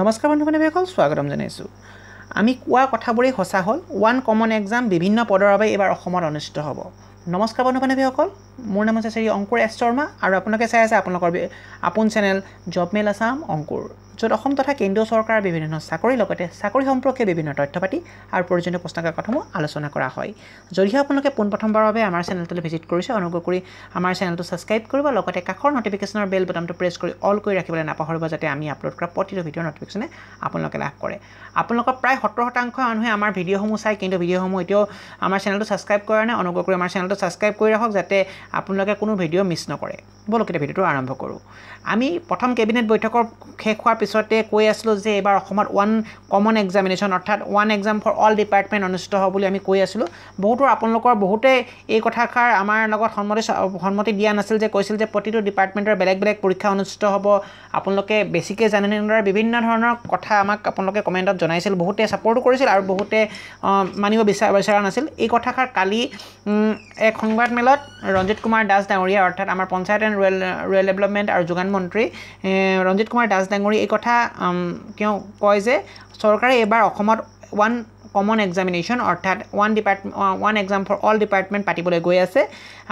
নমস্কাৰ বন্ধু বান্ধৱীসকল স্বাগতম জনাইছোঁ আমি কোৱা কথাবোৰেই সঁচা হ'ল ওৱান কমন এক্সাম বিভিন্ন পদৰ বাবে এইবাৰ অসমত অনুষ্ঠিত হ'ব নমস্কাৰ বন্ধু বান্ধৱীসকল মোৰ নাম হৈছে শ্ৰী অংকুৰ এছ শৰ্মা আৰু আপোনালোকে চাই আছে আপোনালোকৰ আপোন channel job mail Assam Ankur য'ত অসম তথা কেন্দ্ৰীয় চৰকাৰৰ বিভিন্ন ধৰণৰ চাকৰিৰ লগতে চাকৰি সম্পৰ্কে বিভিন্ন তথ্য পাতি আৰু প্ৰয়োজনীয় প্ৰশ্নকাকতসমূহ আলোচনা কৰা হয় যদিহে আপোনালোকে পোনপ্ৰথমবাৰৰ বাবে আমাৰ চেনেলটোলৈ ভিজিট কৰিছে অনুগ্ৰহ কৰি আমাৰ চেনেলটো ছাবস্ক্ৰাইব কৰিব লগতে কাষৰ নটিফিকেশ্যনৰ বেল বটনটো প্ৰেছ কৰি অল কৰি ৰাখিবলৈ নাপাহৰিব যাতে আমি আপলোড কৰা প্ৰতিটো ভিডিঅ'ৰ নটিফিকেশ্যনে আপোনালোকে লাভ কৰে আপোনালোকৰ প্ৰায় সত্তৰ শতাংশ মানুহে আমাৰ ভিডিঅ'সমূহ চায় কিন্তু ভিডিঅ'সমূহ এতিয়াও আমাৰ চেনেলটো ছাবস্ক্ৰাইব কৰা নাই অনুগ্ৰহ কৰি আমাৰ চেনেলটো ছাবস্ক্ৰাইব কৰি ৰাখক যাতে আপোনালোকে কোনো ভিডিঅ' মিছ নকৰে ব'লক এতিয়া ভিডিঅ'টো আৰম্ভ কৰোঁ আমি প্ৰথম কেবিনেট বৈঠকৰ শেষ হোৱাৰ পিছতে কৈ আছিলোঁ যে এইবাৰ অসমত ওৱান কমন এক্সামিনেশ্যন অৰ্থাৎ one exam for all department অনুষ্ঠিত হ'ব বুলি আমি কৈ আছিলোঁ বহুতো আপোনালোকৰ বহুতে এই কথাষাৰ আমাৰ লগত সন্মতি সন্মতি দিয়া নাছিল যে কৈছিল যে প্ৰতিটো ডিপাৰ্টমেণ্টৰ বেলেগ বেলেগ পৰীক্ষা অনুষ্ঠিত হ'ব আপোনালোকে বেছিকৈ জানে তেনেদৰে বিভিন্ন ধৰণৰ কথা আমাক আপোনালোকে কমেণ্টত জনাইছিল বহুতে ছাপৰ্টো কৰিছিল আৰু বহুতে মানিব বিচাৰ বিচৰা নাছিল এই কথাষাৰ কালি এক সংবাদমেলত ৰঞ্জিত কুমাৰ দাস ডাঙৰীয়া অৰ্থাৎ আমাৰ panchayat and rural rural development আৰু যোগান মন্ত্ৰী ৰঞ্জিত কুমাৰ দাস ডাঙৰীয়া এই কথা কিয় কয় যে চৰকাৰে এইবাৰ অসমত ওৱান কমন এক্সামিনেশ্যন অৰ্থাৎ one department one exam for all department পাতিবলৈ গৈ আছে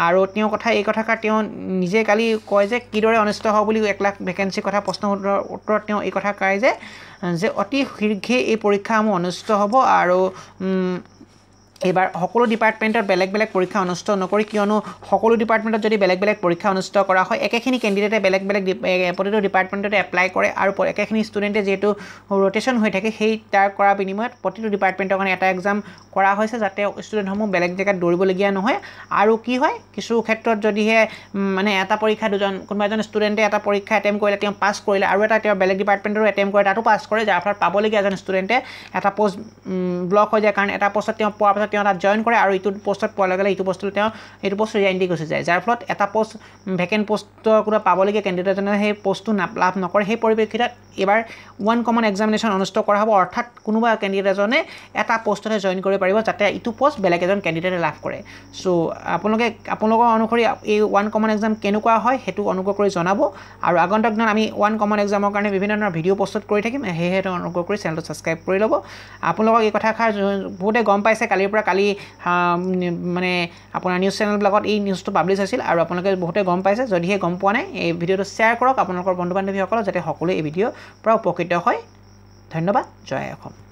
আৰু তেওঁ কথা এই কথাষাৰ তেওঁ নিজে কালি কয় যে কিদৰে অনিষ্ট হ'ব বুলি এক লাখ ভেকেঞ্চিৰ কথা প্ৰশ্ন সোধৰ উত্তৰত তেওঁ এই কথা কয় যে যে অতি শীঘ্ৰেই এই পৰীক্ষাসমূহ অনুষ্ঠিত হ'ব আৰু এইবাৰ সকলো ডিপাৰ্টমেণ্টত বেলেগ বেলেগ পৰীক্ষা অনুষ্ঠিত নকৰি কিয়নো সকলো ডিপাৰ্টমেণ্টত যদি বেলেগ বেলেগ পৰীক্ষা অনুষ্ঠিত কৰা হয় একেখিনি কেণ্ডিডেটে বেলেগ বেলেগ প্ৰতিটো ডিপাৰ্টমেণ্টতে এপ্লাই কৰে আৰু একেখিনি ষ্টুডেণ্টে যিহেতু ৰটেশ্যন হৈ থাকে সেই তাৰ কৰাৰ বিনিময়ত প্ৰতিটো ডিপাৰ্টমেণ্টৰ কাৰণে এটা এক্সাম কৰা হৈছে যাতে ষ্টুডেণ্টসমূহ বেলেগ জেগাত দৌৰিবলগীয়া নহয় আৰু কি হয় কিছু ক্ষেত্ৰত যদিহে মানে এটা পৰীক্ষা দুজন কোনোবা এজন ষ্টুডেণ্টে এটা পৰীক্ষা এটেম্প কৰিলে তেওঁ পাছ কৰিলে আৰু এটা তেওঁ বেলেগ ডিপাৰ্টমেণ্টৰ এটেম্প কৰে তাতো পাছ কৰে যাৰ ফলত পাবলগীয়া এজন ষ্টুডেণ্টে এটা পষ্ট ব্লক হৈ যায় কাৰণ এটা পষ্টত তেওঁ পোৱাৰ পাছত তেওঁ তাত জইন কৰে আৰু ইটো পোষ্টত পোৱাৰ লগে লগে ইটো বস্তু তেওঁ সেইটো পষ্ট ৰিজাইন দি গুচি যায় যাৰ ফলত এটা পষ্ট ভেকেণ্ট পষ্টৰ কোনোবা পাবলগীয়া কেণ্ডিডেটজনে সেই পষ্টটো না লাভ নকৰে সেই পৰিপ্ৰেক্ষিতত এইবাৰ ওৱান কমন এক্সামিনেশ্যন অনুষ্ঠিত কৰা হ'ব অৰ্থাৎ কোনোবা কেণ্ডিডেট এজনে এটা পষ্টতহে জইন কৰিব পাৰিব যাতে ইটো পষ্ট বেলেগ এজন কেণ্ডিডেটে লাভ কৰে ছ' আপোনালোকে আপোনালোকৰ অনুসৰি এই ওৱান কমন এক্সাম কেনেকুৱা হয় সেইটো অনুগ্ৰহ কৰি জনাব আৰু আগন্তক দিনত আমি ওৱান কমন এক্সামৰ কাৰণে বিভিন্ন ধৰণৰ ভিডিঅ' প্ৰস্তুত কৰি থাকিম সেয়েহে অনুগ্ৰহ কৰি চেনেলটো ছাবস্ক্ৰাইব কৰি ল'ব আপোনালোকক এই কথাষাৰ বহুতে গম পাইছে কালিৰ পৰা পৰা কালি মানে আপোনাৰ নিউজ চেনেলবিলাকত এই নিউজটো পাব্লিছ হৈছিল আৰু আপোনালোকে বহুতে গম পাইছে যদিহে গম পোৱা নাই এই ভিডিঅ'টো শ্বেয়াৰ কৰক আপোনালোকৰ বন্ধু বান্ধৱীসকলক যাতে সকলোৱে এই ভিডিঅ'ৰ পৰা উপকৃত হয় ধন্যবাদ জয় অসম